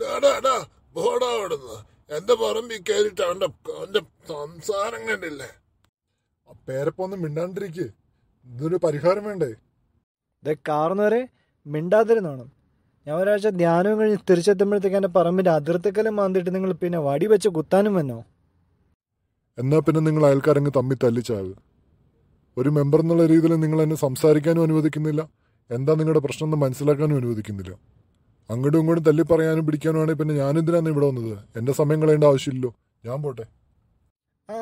ഡാടാടാ ബോടാ എന്റെ പറമ്പി കയറിയിട്ട് അവന്റെ അവന്റെ സംസാരം കണ്ടില്ലേ ആ പേരപ്പൊന്നും മിണ്ടാണ്ടിരിക്കേ ഇതൊരു പരിഹാരം വേണ്ടേ ഇത് കാർന്നവരെ മിണ്ടാതിരുന്നാണ് ഞാൻ ഒരാഴ്ച ധ്യാനവും കഴിഞ്ഞ് തിരിച്ചെത്തുമ്പോഴത്തേക്ക് എന്റെ പറമ്പിന്റെ അതിർത്തിക്കലും മാന്തിട്ട് നിങ്ങൾ പിന്നെ വടി വെച്ച് കുത്താനും വന്നോ എന്നാ പിന്നെ നിങ്ങൾ അയൽക്കാരങ്ങ് തമ്മി തല്ലിച്ചാൽ ഒരു മെമ്പർ എന്നുള്ള രീതിയിൽ നിങ്ങൾ എന്നെ സംസാരിക്കാനും അനുവദിക്കുന്നില്ല എന്താ നിങ്ങളുടെ പ്രശ്നം എന്ന് മനസ്സിലാക്കാനും അനുവദിക്കുന്നില്ല അങ്ങോട്ടും ഇങ്ങോട്ടും തല്ലി പറയാനും പിടിക്കാനും ആണെങ്കിൽ പിന്നെ ഞാനെന്തിനാണ് ഇവിടെ വന്നത് എന്റെ സമയം കളയേണ്ട ആവശ്യമില്ലല്ലോ ഞാൻ പോട്ടെ ആ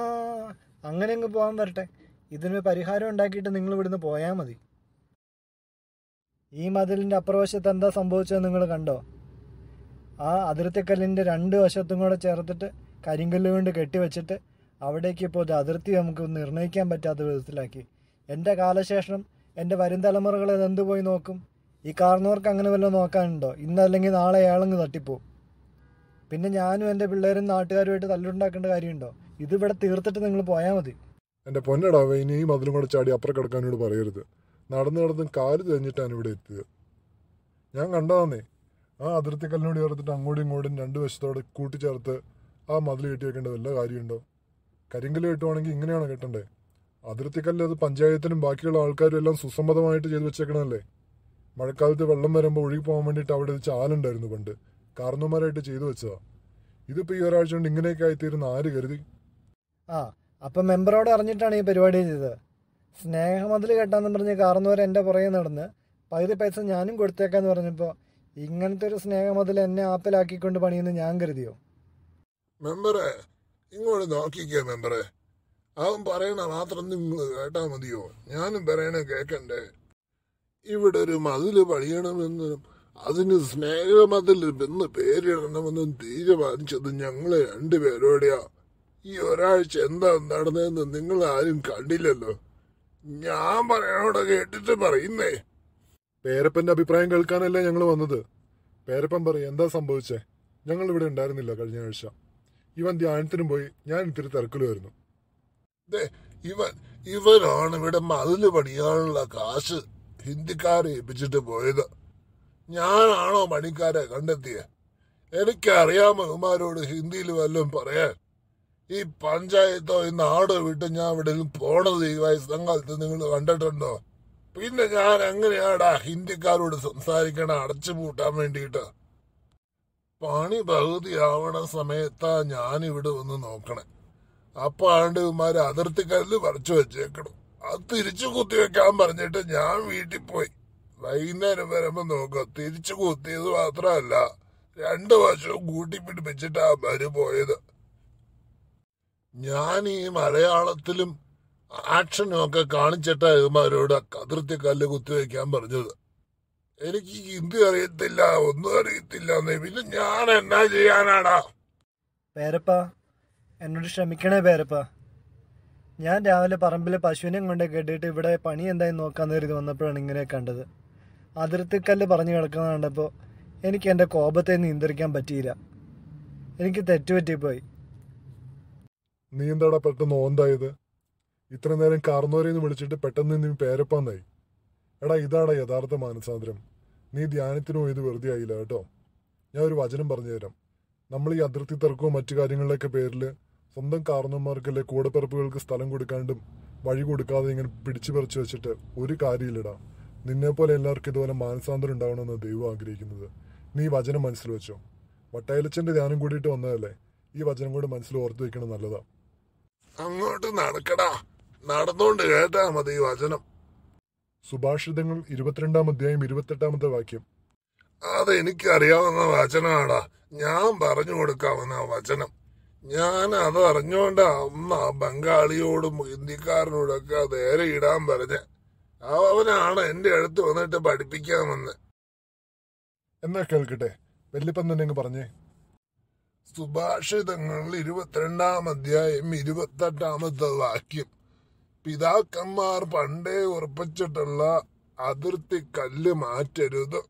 അങ്ങനെ അങ്ങ് പോകാൻ വരട്ടെ ഇതിന് പരിഹാരം ഉണ്ടാക്കിയിട്ട് നിങ്ങൾ ഇവിടുന്ന് പോയാൽ മതി ഈ മതിലിൻ്റെ അപ്രവശത്ത് എന്താ സംഭവിച്ചത് നിങ്ങൾ കണ്ടോ ആ അതിർത്തിക്കല്ലിൻ്റെ രണ്ട് വശത്തും കൂടെ ചേർത്തിട്ട് കരിങ്കല്ല് കൊണ്ട് കെട്ടിവെച്ചിട്ട് അവിടേക്ക് ഇപ്പോൾ അതിർത്തി നമുക്ക് നിർണ്ണയിക്കാൻ പറ്റാത്ത വിധത്തിലാക്കി എൻ്റെ കാലശേഷം എൻ്റെ വരും തലമുറകളെ അതെന്ത് പോയി നോക്കും ഈ കാരണവർക്ക് അങ്ങനെ വല്ല നോക്കാനുണ്ടോ ഇന്നല്ലെങ്കിൽ നാളെ അയാളങ്ങ് തട്ടിപ്പോവും പിന്നെ ഞാനും എൻ്റെ പിള്ളേരും നാട്ടുകാരുമായിട്ട് തല്ലുണ്ടാക്കേണ്ട കാര്യമുണ്ടോ ഇതിവിടെ തീർത്തിട്ട് നിങ്ങൾ പോയാൽ മതി എൻ്റെ പൊന്നടാവ ഇനിയും അതിലും കൂടെ ചാടി അപ്പുറം കിടക്കാനോട് പറയരുത് നടന്നു നടന്ന് കാല് തെഞ്ഞിട്ടാണ് ഇവിടെ എത്തിയത് ഞാൻ കണ്ടതാന്നേ ആ അതിർത്തിക്കല്ലിനോട് ചേർത്തിട്ട് അങ്ങോട്ടും ഇങ്ങോട്ടും രണ്ട് വശത്തോടെ കൂട്ടിച്ചേർത്ത് ആ മതിൽ കെട്ടി വെക്കേണ്ട വല്ല കാര്യമുണ്ടോ കരിങ്കല് കെട്ടുവാണെങ്കിൽ ഇങ്ങനെയാണ് കെട്ടണ്ടേ അതിർത്തിക്കല്ല് അത് പഞ്ചായത്തിനും ബാക്കിയുള്ള ആൾക്കാരും എല്ലാം സുസമ്മതമായിട്ട് ചെയ്തു വെച്ചേക്കണല്ലേ മഴക്കാലത്ത് വെള്ളം വരുമ്പോൾ ഒഴുകി പോകാൻ വേണ്ടിയിട്ട് അവിടെ ഒരു ചാലുണ്ടായിരുന്നു പണ്ട് കാർന്നോമാരായിട്ട് ചെയ്തു വെച്ചതാ ഇതിപ്പോൾ ഈ ഒരാഴ്ച കൊണ്ട് ഇങ്ങനെയൊക്കെ ആയിത്തീരുന്ന ആര് കരുതി ആ അപ്പം മെമ്പറോട് അറിഞ്ഞിട്ടാണ് ഈ പരിപാടി ചെയ്തത് സ്നേഹമതിൽ കെട്ടാന്ന് പറഞ്ഞ് കാർന്നവർ എൻ്റെ പുറകെ നടന്ന് പകുതി പൈസ ഞാനും കൊടുത്തേക്കാന്ന് പറഞ്ഞപ്പോൾ ഇങ്ങനത്തെ ഒരു സ്നേഹമതിൽ എന്നെ ആപ്പിലാക്കിക്കൊണ്ട് പണിയെന്ന് ഞാൻ കരുതിയോ മെമ്പറെ ഇങ്ങോട്ട് നോക്കിക്കേ മെമ്പറെ അവൻ പറയണ മാത്രം നിങ്ങൾ കേട്ടാ മതിയോ ഞാനും പറയണ കേക്കണ്ടേ ഇവിടെ ഒരു മതിൽ പണിയണമെന്നും അതിന് സ്നേഹമതിൽ എന്ന് പേരിടണമെന്നും തീരുമാനിച്ചത് ഞങ്ങളെ രണ്ടുപേരോടെയാ ഈ ഒരാഴ്ച എന്താ നടന്നതെന്ന് നിങ്ങൾ ആരും കണ്ടില്ലല്ലോ ഞാൻ പറയണോടെ കേട്ടിട്ട് പറയുന്നേ പേരപ്പന്റെ അഭിപ്രായം കേൾക്കാനല്ലേ ഞങ്ങൾ വന്നത് പേരപ്പൻ പറയും എന്താ സംഭവിച്ചേ ഞങ്ങൾ ഇവിടെ ഉണ്ടായിരുന്നില്ല കഴിഞ്ഞ ആഴ്ച ഇവൻ ധ്യാനത്തിനും പോയി ഞാൻ ഇത്തിരി തിരക്കിലുമായിരുന്നു ഇവൻ ഇവനാണ് ഇവിടെ മതില് പണിയാനുള്ള കാശ് ഹിന്ദിക്കാരെ ഏൽപ്പിച്ചിട്ട് പോയത് ഞാനാണോ മണിക്കാരെ കണ്ടെത്തിയേ എനിക്കറിയാം ബഹുമാരോട് ഹിന്ദിയിൽ വല്ലതും പറയാൻ ഈ പഞ്ചായത്തോ ഈ നാട് വിട്ട് ഞാൻ ഇവിടെ പോണത് ഈ വയസ്സാം കാലത്ത് നിങ്ങൾ കണ്ടിട്ടുണ്ടോ പിന്നെ ഞാൻ എങ്ങനെയാടാ ഹിന്ദിക്കാരോട് സംസാരിക്കണ അടച്ചുപൂട്ടാൻ വേണ്ടിയിട്ട് പണി ആവണ സമയത്താ ഞാൻ ഇവിടെ വന്ന് നോക്കണേ അപ്പാണ്ട് ഇവന്മാരെ അതിർത്തിക്കല്ല് പറിച്ചു വെച്ചേക്കണം ആ തിരിച്ചു കുത്തിവെക്കാൻ പറഞ്ഞിട്ട് ഞാൻ വീട്ടിൽ പോയി വൈകുന്നേരം വരുമ്പോ നോക്ക തിരിച്ചു കുത്തിയത് മാത്രമല്ല രണ്ട് വർഷവും കൂട്ടി പിടിപ്പിച്ചിട്ടാ ആ മരു പോയത് ഞാൻ ഈ മലയാളത്തിലും ആക്ഷനും ഒക്കെ കാണിച്ചിട്ടാ ഇവന്മാരോട് അതിർത്തി കല്ല് കുത്തിവെക്കാൻ പറഞ്ഞത് എനിക്ക് ഹിന്ദി അറിയത്തില്ല ഒന്നും അറിയത്തില്ല പിന്നെ ഞാൻ എന്നാ ചെയ്യാനാടാ പേരപ്പ എന്നോട് ശ്രമിക്കണേ പേരപ്പാ ഞാൻ രാവിലെ പറമ്പിൽ പശുവിനെ കൊണ്ട് കേട്ടിട്ട് ഇവിടെ പണി എന്തായി നോക്കാന്ന് കരുതി വന്നപ്പോഴാണ് ഇങ്ങനെ കണ്ടത് അതിർത്തിക്കല്ല് പറഞ്ഞു കിടക്കുന്ന കണ്ടപ്പോൾ എനിക്ക് എൻ്റെ കോപത്തെ നിയന്ത്രിക്കാൻ പറ്റിയില്ല എനിക്ക് തെറ്റുപറ്റിപ്പോയി നീ എന്താടാ പെട്ടെന്ന് ഓന്തായത് ഇത്ര നേരം കാർന്നോരെന്ന് വിളിച്ചിട്ട് പെട്ടെന്ന് നീ പേരപ്പാന്നായി എടാ ഇതാടാ യഥാർത്ഥ മാനസാന്തരം നീ ധ്യാനത്തിനും ഇത് വെറുതെ ആയില്ല കേട്ടോ ഞാൻ ഒരു വചനം പറഞ്ഞുതരാം നമ്മൾ ഈ അതിർത്തി തർക്കവും മറ്റു കാര്യങ്ങളിലൊക്കെ പേരിൽ സ്വന്തം കാർന്നന്മാർക്കല്ലേ കൂടപ്പിറപ്പുകൾക്ക് സ്ഥലം കൊടുക്കാണ്ടും വഴി കൊടുക്കാതെ ഇങ്ങനെ പിടിച്ചു പറിച്ചു വെച്ചിട്ട് ഒരു കാര്യമില്ലടാ നിന്നെപ്പോലെ എല്ലാവർക്കും ഇതുപോലെ മാനസാന്തരം ഉണ്ടാവണമെന്ന് ദൈവം ആഗ്രഹിക്കുന്നത് നീ വചനം മനസ്സിൽ വെച്ചോ വട്ടയലച്ചന്റെ ധ്യാനം കൂടിയിട്ട് വന്നതല്ലേ ഈ വചനം കൂടെ മനസ്സിൽ ഓർത്തു വെക്കണം നല്ലതാ അങ്ങോട്ട് നടക്കടാ നടന്നുകൊണ്ട് കേട്ടാ മതി ഈ വചനം സുഭാഷിതങ്ങൾ ഇരുപത്തിരണ്ടാം അധ്യായം ഇരുപത്തെട്ടാമത്തെ വാക്യം അതെനിക്കറിയാവുന്ന എനിക്കറിയാവുന്ന വചനമാടാ ഞാൻ പറഞ്ഞു കൊടുക്കാവുന്ന വചനം ഞാൻ അത് അറിഞ്ഞോണ്ടാ അമ്മ ബംഗാളിയോടും ഹിന്ദിക്കാരനോടൊക്കെ നേരെ ഇടാൻ പറഞ്ഞ അവനാണ് എന്റെ അടുത്ത് വന്നിട്ട് പഠിപ്പിക്കാമെന്ന് എന്നാ കേൾക്കട്ടെ വെല്ലിപ്പം തന്നെ പറഞ്ഞേ സുഭാഷിതങ്ങളിൽ ഇരുപത്തിരണ്ടാം അധ്യായം ഇരുപത്തെട്ടാമത്തെ വാക്യം പിതാക്കന്മാർ പണ്ടേ ഉറപ്പിച്ചിട്ടുള്ള അതിർത്തി കല്ല് മാറ്റരുത്